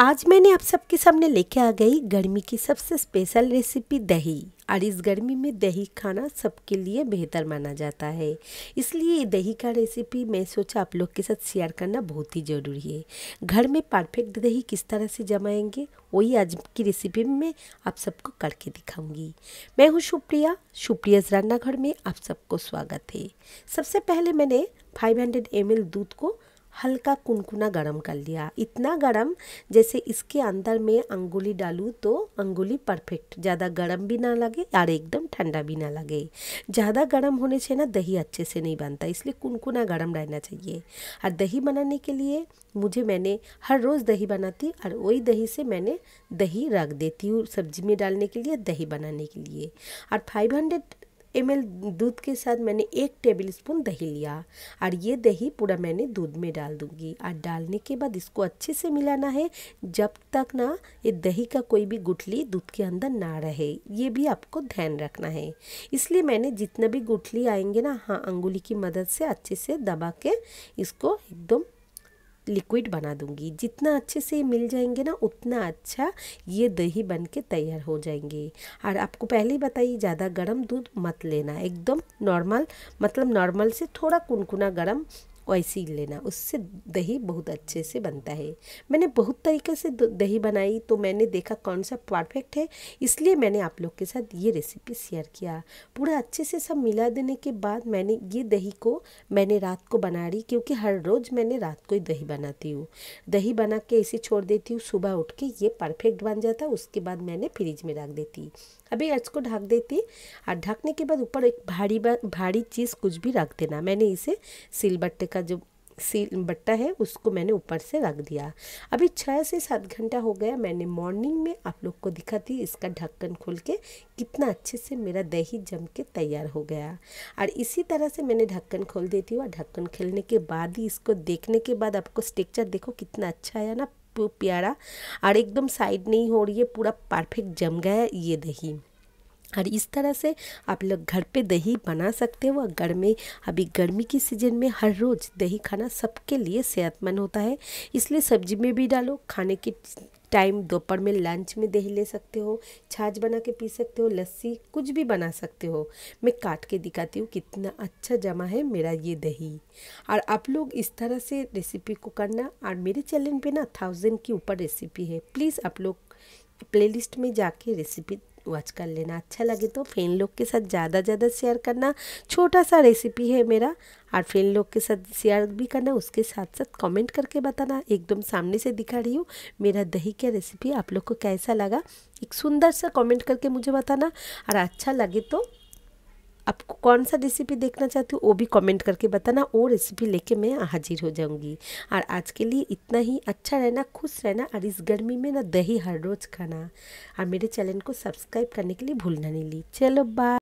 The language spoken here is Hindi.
आज मैंने आप सबके सामने लेके आ गई गर्मी की सबसे स्पेशल रेसिपी दही और इस गर्मी में दही खाना सबके लिए बेहतर माना जाता है इसलिए दही का रेसिपी मैं सोचा आप लोग के साथ शेयर करना बहुत ही ज़रूरी है घर में परफेक्ट दही किस तरह से जमाएंगे वही आज की रेसिपी में मैं आप सबको करके दिखाऊंगी मैं हूँ सुप्रिया सुप्रियाज घर में आप सबको स्वागत है सबसे पहले मैंने फाइव हंड्रेड दूध को हल्का कुनकुना गरम कर लिया इतना गरम जैसे इसके अंदर मैं अंगुली डालूँ तो अंगुली परफेक्ट ज़्यादा गरम भी ना लगे और एकदम ठंडा भी ना लगे ज़्यादा गरम होने से ना दही अच्छे से नहीं बनता इसलिए कुनकुना गरम रहना चाहिए और दही बनाने के लिए मुझे मैंने हर रोज़ दही बनाती और वही दही से मैंने दही रख देती हूँ सब्जी में डालने के लिए दही बनाने के लिए और फाइव हंड्रेड एम दूध के साथ मैंने एक टेबल स्पून दही लिया और ये दही पूरा मैंने दूध में डाल दूंगी और डालने के बाद इसको अच्छे से मिलाना है जब तक ना ये दही का कोई भी गुठली दूध के अंदर ना रहे ये भी आपको ध्यान रखना है इसलिए मैंने जितना भी गुठली आएंगे ना हाँ अंगुली की मदद से अच्छे से दबा के इसको एकदम लिक्विड बना दूंगी जितना अच्छे से मिल जाएंगे ना उतना अच्छा ये दही बन के तैयार हो जाएंगे और आपको पहले ही बताइए ज़्यादा गर्म दूध मत लेना एकदम नॉर्मल मतलब नॉर्मल से थोड़ा कुनकुना गर्म वैसे ही लेना उससे दही बहुत अच्छे से बनता है मैंने बहुत तरीके से दही बनाई तो मैंने देखा कौन सा परफेक्ट है इसलिए मैंने आप लोग के साथ ये रेसिपी शेयर किया पूरा अच्छे से सब मिला देने के बाद मैंने ये दही को मैंने रात को बना रही क्योंकि हर रोज़ मैंने रात को ही दही बनाती हूँ दही बना के ऐसे छोड़ देती हूँ सुबह उठ के ये परफेक्ट बन जाता उसके बाद मैंने फ्रिज में रख देती अभी को ढक देती और ढकने के बाद ऊपर एक भारी भारी चीज़ कुछ भी रख देना मैंने इसे सिलबट्टे का का जो सील बट्टा है उसको मैंने ऊपर से रख दिया अभी छः से सात घंटा हो गया मैंने मॉर्निंग में आप लोग को दिखा थी इसका ढक्कन खोल के कितना अच्छे से मेरा दही जम के तैयार हो गया और इसी तरह से मैंने ढक्कन खोल देती हूँ और ढक्कन खोलने के बाद ही इसको देखने के बाद आपको स्टेक्चर देखो कितना अच्छा आया ना प्यारा और एकदम साइड नहीं हो रही है पूरा परफेक्ट जम गया ये दही और इस तरह से आप लोग घर पे दही बना सकते हो और घर में अभी गर्मी की सीज़न में हर रोज़ दही खाना सबके लिए सेहतमंद होता है इसलिए सब्जी में भी डालो खाने की टाइम दोपहर में लंच में दही ले सकते हो छाछ बना के पी सकते हो लस्सी कुछ भी बना सकते हो मैं काट के दिखाती हूँ कितना अच्छा जमा है मेरा ये दही और आप लोग इस तरह से रेसिपी को करना और मेरे चैनल पे ना थाउजेंड के ऊपर रेसिपी है प्लीज़ आप लोग प्लेलिस्ट में जाके रेसिपी वॉच कर लेना अच्छा लगे तो फ्रेंड लोग के साथ ज़्यादा ज़्यादा शेयर करना छोटा सा रेसिपी है मेरा और फ्रेंड लोग के साथ शेयर भी करना उसके साथ साथ कमेंट करके बताना एकदम सामने से दिखा रही हूँ मेरा दही का रेसिपी आप लोग को कैसा लगा एक सुंदर सा कमेंट करके मुझे बताना और अच्छा लगे तो आपको कौन सा रेसिपी देखना चाहते हो वो भी कमेंट करके बताना वो रेसिपी लेके मैं हाजिर हो जाऊंगी और आज के लिए इतना ही अच्छा रहना खुश रहना और इस गर्मी में ना दही हर रोज़ खाना और मेरे चैनल को सब्सक्राइब करने के लिए भूलना नहीं ली चलो बाय